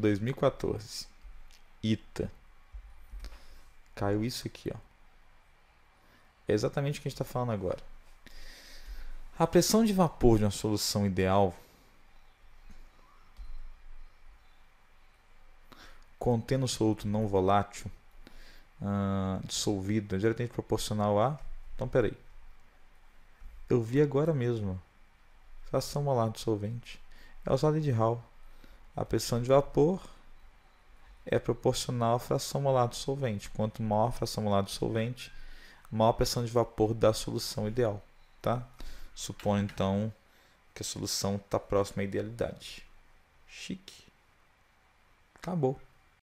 2014. Ita. Caiu isso aqui, ó. É exatamente o que a gente está falando agora. A pressão de vapor de uma solução ideal contendo soluto não volátil uh, ah, dissolvido é diretamente proporcional a. Então, peraí. Eu vi agora mesmo. Fração molar do solvente. É usado de Hall. A pressão de vapor é proporcional à fração molar do solvente. Quanto maior a fração molar do solvente, maior a pressão de vapor da solução ideal. Tá? Suponho então que a solução está próxima à idealidade. Chique. Acabou.